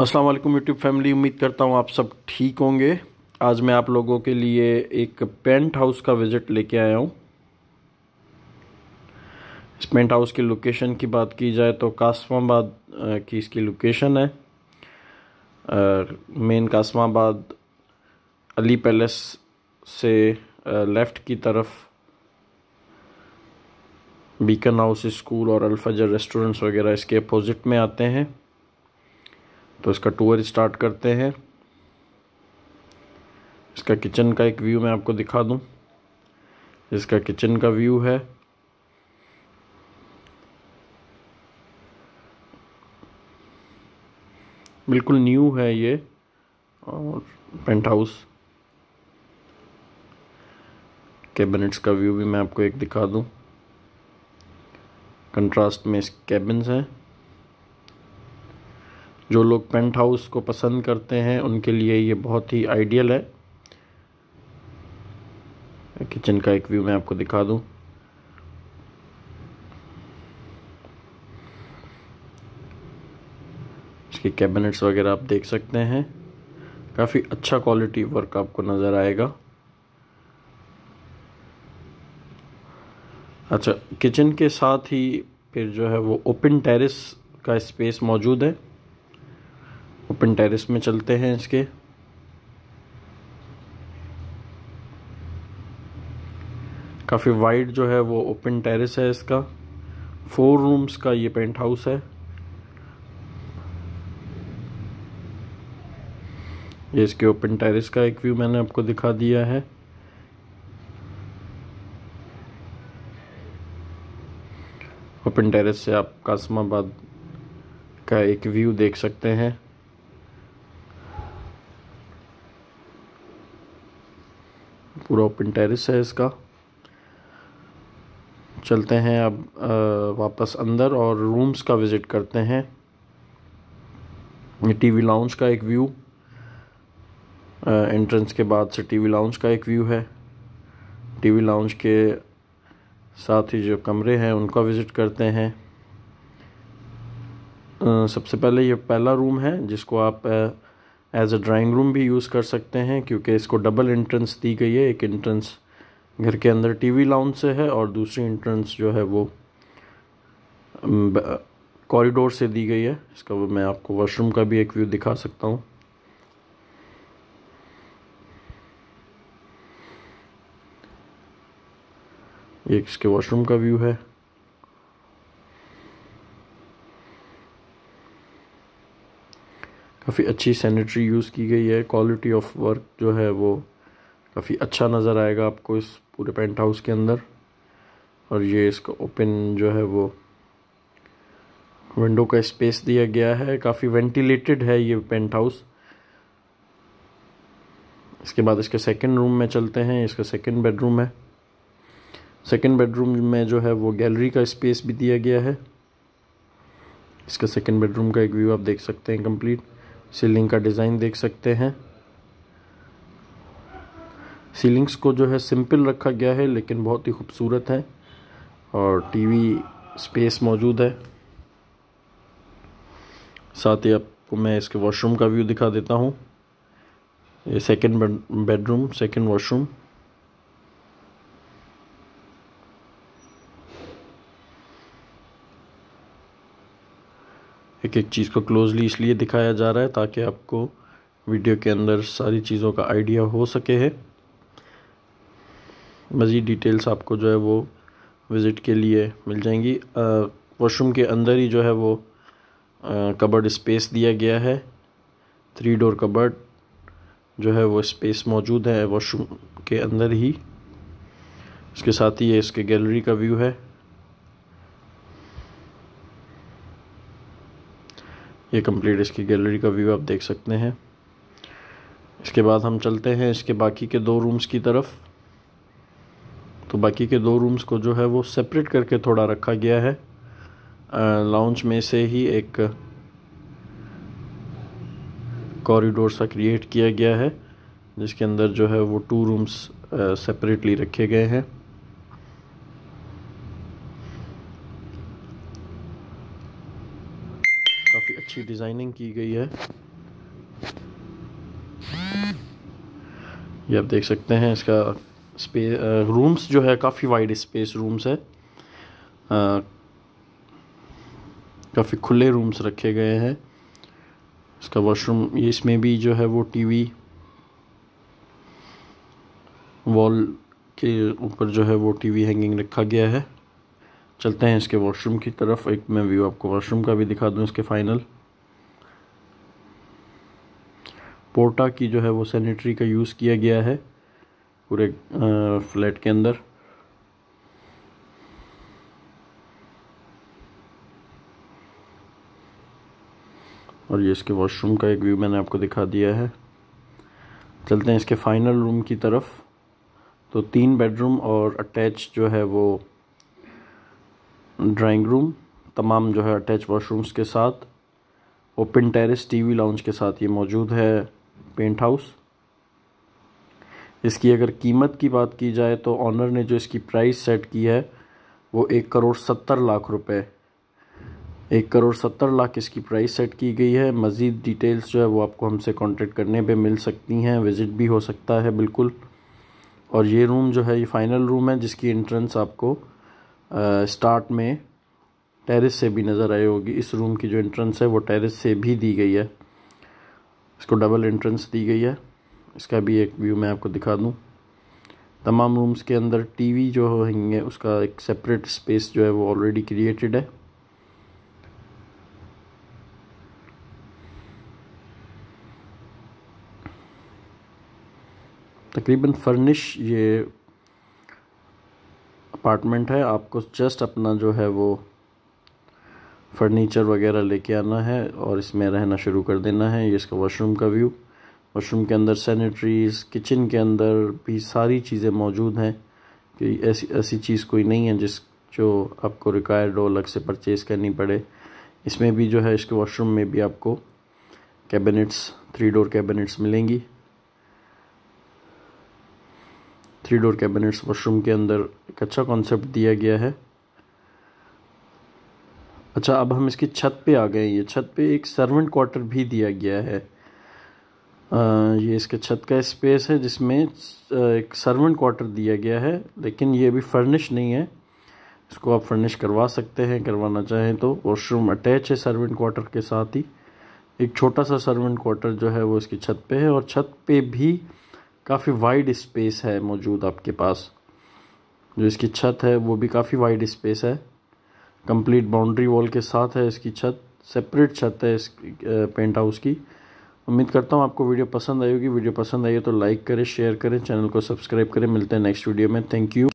अस्सलाम वालेकुम YouTube family उम्मीद करता हूँ आप सब ठीक होंगे आज मैं आप लोगों के लिए एक पेंट हाउस का विज़िट लेके आया हूँ इस पेंट हाउस की लोकेशन की बात की जाए तो कासमाबाद की इसकी लोकेशन है मेन कासमाबाद अली पैलेस से लेफ़्ट की तरफ बीकन हाउस स्कूल और अलफजर रेस्टोरेंट्स वगैरह इसके अपोज़िट में आते हैं तो इसका टूर स्टार्ट करते हैं इसका किचन का एक व्यू मैं आपको दिखा दूं इसका किचन का व्यू है बिल्कुल न्यू है ये और पेंट हाउस कैबिनेट्स का व्यू भी मैं आपको एक दिखा दूं कंट्रास्ट में इस कैबिन्स हैं जो लोग पेंट हाउस को पसंद करते हैं उनके लिए ये बहुत ही आइडियल है किचन का एक व्यू मैं आपको दिखा दूं इसके कैबिनेट्स वगैरह आप देख सकते हैं काफ़ी अच्छा क्वालिटी वर्क आपको नज़र आएगा अच्छा किचन के साथ ही फिर जो है वो ओपन टेरेस का स्पेस मौजूद है ओपन टेरेस में चलते हैं इसके काफ़ी वाइड जो है वो ओपन टेरेस है इसका फोर रूम्स का ये पेंट हाउस है ये इसके ओपन टेरेस का एक व्यू मैंने आपको दिखा दिया है ओपन टेरेस से आप कासमाबाद का एक व्यू देख सकते हैं पूरा ओपन टेरेस है इसका चलते हैं अब आ, वापस अंदर और रूम्स का विज़िट करते हैं ये टीवी लाउंज का एक व्यू एंट्रेंस के बाद से टीवी लाउंज का एक व्यू है टीवी लाउंज के साथ ही जो कमरे हैं उनका विज़िट करते हैं सबसे पहले ये पहला रूम है जिसको आप आ, एज अ ड्राइंग रूम भी यूज़ कर सकते हैं क्योंकि इसको डबल इंट्रेंस दी गई है एक एंट्रेंस घर के अंदर टीवी लाउंज से है और दूसरी एंट्रेंस जो है वो कॉरिडोर से दी गई है इसका मैं आपको वॉशरूम का भी एक व्यू दिखा सकता हूँ ये इसके वॉशरूम का व्यू है काफ़ी अच्छी सैनिटरी यूज़ की गई है क्वालिटी ऑफ वर्क जो है वो काफ़ी अच्छा नज़र आएगा आपको इस पूरे पेंट हाउस के अंदर और ये इसका ओपन जो है वो विंडो का स्पेस दिया गया है काफ़ी वेंटिलेटेड है ये पेंट हाउस इसके बाद इसके सेकंड रूम में चलते हैं इसका सेकंड बेडरूम है सेकंड बेडरूम में जो है वो गैलरी का स्पेस भी दिया गया है इसका सेकंड बेडरूम का एक व्यू आप देख सकते हैं कंप्लीट सीलिंग का डिज़ाइन देख सकते हैं सीलिंग्स को जो है सिंपल रखा गया है लेकिन बहुत ही खूबसूरत है और टीवी स्पेस मौजूद है साथ ही आपको मैं इसके वॉशरूम का व्यू दिखा देता हूँ ये सेकेंड बेडरूम सेकेंड वॉशरूम एक एक चीज़ को क्लोजली इसलिए दिखाया जा रहा है ताकि आपको वीडियो के अंदर सारी चीज़ों का आइडिया हो सके है मज़ीद डिटेल्स आपको जो है वो विज़िट के लिए मिल जाएंगी वॉशरूम के अंदर ही जो है वो कबर्ड स्पेस दिया गया है थ्री डोर कबर्ड जो है वो स्पेस मौजूद है वॉशरूम के अंदर ही इसके साथ ही ये इसके गैलरी का व्यू है ये कंप्लीट इसकी गैलरी का व्यू आप देख सकते हैं इसके बाद हम चलते हैं इसके बाकी के दो रूम्स की तरफ तो बाकी के दो रूम्स को जो है वो सेपरेट करके थोड़ा रखा गया है लाउंज में से ही एक कॉरिडोर सा क्रिएट किया गया है जिसके अंदर जो है वो टू रूम्स सेपरेटली रखे गए हैं अच्छी डिज़ाइनिंग की गई है ये आप देख सकते हैं इसका स्पे रूम्स जो है काफ़ी वाइड स्पेस रूम्स है काफ़ी खुले रूम्स रखे गए हैं इसका वॉशरूम ये इसमें भी जो है वो टीवी वॉल के ऊपर जो है वो टीवी हैंगिंग रखा गया है चलते हैं इसके वॉशरूम की तरफ एक मैं व्यू आपको वॉशरूम का भी दिखा दूँ इसके फाइनल पोर्टा की जो है वो सैनिटरी का यूज़ किया गया है पूरे फ्लैट के अंदर और ये इसके वॉशरूम का एक व्यू मैंने आपको दिखा दिया है चलते हैं इसके फाइनल रूम की तरफ तो तीन बेडरूम और अटैच जो है वो ड्राइंग रूम तमाम जो है अटैच वॉशरूम्स के साथ ओपन टेरेस टीवी लाउंज के साथ ये मौजूद है पेंट हाउस इसकी अगर कीमत की बात की जाए तो ऑनर ने जो इसकी प्राइस सेट की है वो एक करोड़ सत्तर लाख रुपए एक करोड़ सत्तर लाख इसकी प्राइस सेट की गई है मज़ीद डिटेल्स जो है वो आपको हमसे कांटेक्ट करने पे मिल सकती हैं विज़िट भी हो सकता है बिल्कुल और ये रूम जो है ये फ़ाइनल रूम है जिसकी एंट्रेंस आपको आ, स्टार्ट में टेरेस से भी नज़र आई होगी इस रूम की जो एंट्रेंस है वो टेरेस से भी दी गई है इसको डबल एंट्रेंस दी गई है इसका भी एक व्यू मैं आपको दिखा दूँ तमाम रूम्स के अंदर टीवी जो होंगे उसका एक सेपरेट स्पेस जो है वो ऑलरेडी क्रिएटेड है तकरीबन फर्निश ये अपार्टमेंट है आपको जस्ट अपना जो है वो फर्नीचर वगैरह लेके आना है और इसमें रहना शुरू कर देना है ये इसका वॉशरूम का व्यू वॉशरूम के अंदर सैनिटरीज किचन के अंदर भी सारी चीज़ें मौजूद हैं कि ऐसी ऐसी चीज़ कोई नहीं है जिस जो आपको रिक्वायर्ड हो अलग से परचेज़ करनी पड़े इसमें भी जो है इसके वॉशरूम में भी आपको कैबिनेट्स थ्री डोर कैबिनेट्स मिलेंगी थ्री डोर कैबिनेट्स वॉशरूम के अंदर एक अच्छा कॉन्सेप्ट दिया गया है अच्छा अब हम इसकी छत पे आ गए ये छत पे एक सर्वेंट क्वार्टर भी दिया गया है आ, ये इसके छत का स्पेस है जिसमें एक सर्वेंट क्वार्टर दिया गया है लेकिन ये अभी फर्निश नहीं है इसको आप फर्निश करवा सकते हैं करवाना चाहें तो वॉशरूम अटैच है सर्वेंट क्वार्टर के साथ ही एक छोटा सा सर्वेंट क्वार्टर जो है वो इसकी छत पे है और छत पे भी काफ़ी वाइड स्पेस है मौजूद आपके पास जो इसकी छत है वो भी काफ़ी वाइड स्पेस है कंप्लीट बाउंड्री वॉल के साथ है इसकी छत सेपरेट छत है इस पेंट हाउस की उम्मीद करता हूँ आपको वीडियो पसंद आई होगी वीडियो पसंद आई हो तो लाइक करें शेयर करें चैनल को सब्सक्राइब करें मिलते हैं नेक्स्ट वीडियो में थैंक यू